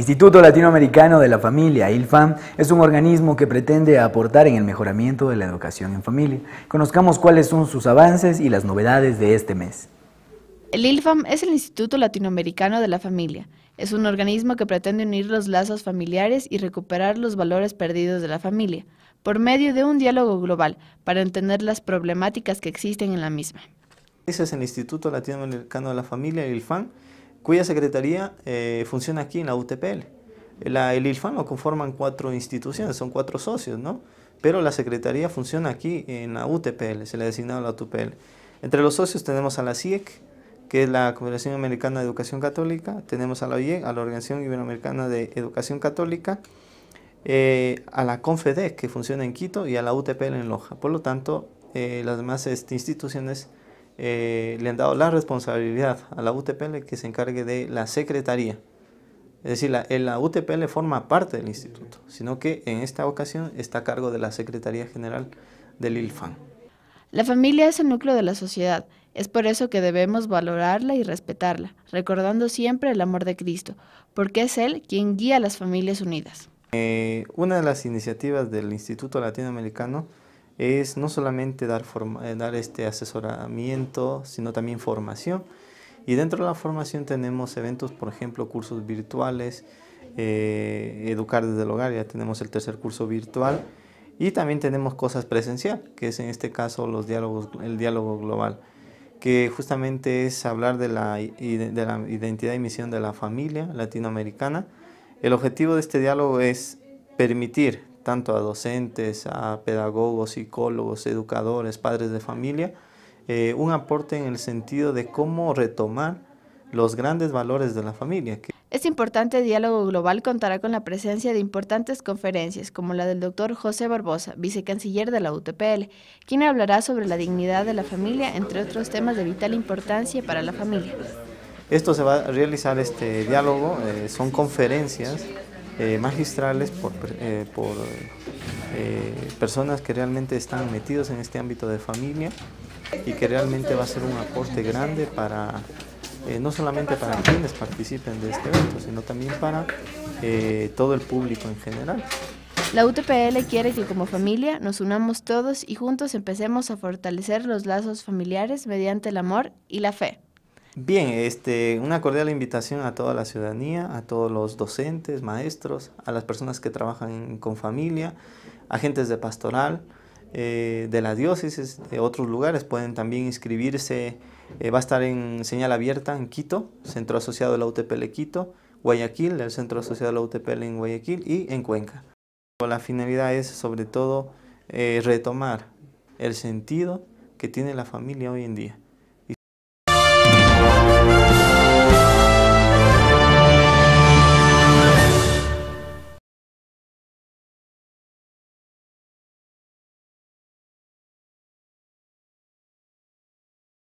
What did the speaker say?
Instituto Latinoamericano de la Familia, ILFAM, es un organismo que pretende aportar en el mejoramiento de la educación en familia. Conozcamos cuáles son sus avances y las novedades de este mes. El ILFAM es el Instituto Latinoamericano de la Familia. Es un organismo que pretende unir los lazos familiares y recuperar los valores perdidos de la familia, por medio de un diálogo global, para entender las problemáticas que existen en la misma. Ese es el Instituto Latinoamericano de la Familia, ILFAM, cuya secretaría eh, funciona aquí en la UTPL. el ILFAN lo conforman cuatro instituciones, son cuatro socios, ¿no? Pero la secretaría funciona aquí en la UTPL, se le ha designado la UTPL. Entre los socios tenemos a la CIEC, e que es la Confederación Americana de Educación Católica, tenemos a la OIE, a la Organización Iberoamericana de Educación Católica, eh, a la CONFEDEC, que funciona en Quito, y a la UTPL en Loja. Por lo tanto, eh, las demás este, instituciones eh, le han dado la responsabilidad a la UTPL que se encargue de la secretaría. Es decir, la, UTPL forma parte del instituto, sino que en esta ocasión está a cargo de la Secretaría General del ILFAN. La familia es el núcleo de la sociedad. Es por eso que debemos valorarla y respetarla, recordando siempre el amor de Cristo, porque es Él quien guía a las familias unidas. Eh, una de las iniciativas del Instituto Latinoamericano es no solamente dar, forma, eh, dar este asesoramiento, sino también formación. Y dentro de la formación tenemos eventos, por ejemplo, cursos virtuales, eh, educar desde el hogar, ya tenemos el tercer curso virtual. Y también tenemos cosas presencial, que es en este caso los diálogos, el diálogo global, que justamente es hablar de la, de la identidad y misión de la familia latinoamericana. El objetivo de este diálogo es permitir tanto a docentes, a pedagogos, psicólogos, educadores, padres de familia, eh, un aporte en el sentido de cómo retomar los grandes valores de la familia. Este importante diálogo global contará con la presencia de importantes conferencias, como la del doctor José Barbosa, vicecanciller de la UTPL, quien hablará sobre la dignidad de la familia, entre otros temas de vital importancia para la familia. Esto se va a realizar este diálogo, eh, son conferencias eh, magistrales por, eh, por eh, personas que realmente están metidos en este ámbito de familia y que realmente va a ser un aporte grande para no solamente para quienes participen de este evento, sino también para todo el público en general. La UTPL quiere que como familia nos unamos todos y juntos empecemos a fortalecer los lazos familiares mediante el amor y la fe. Bien, este, una cordial invitación a toda la ciudadanía, a todos los docentes, maestros, a las personas que trabajan con familia, agentes de pastoral, eh, de la diócesis, de otros lugares, pueden también inscribirse. Eh, va a estar en señal abierta en Quito, Centro Asociado de la UTPL Quito, Guayaquil, el Centro Asociado de la UTPL en Guayaquil y en Cuenca. La finalidad es sobre todo eh, retomar el sentido que tiene la familia hoy en día.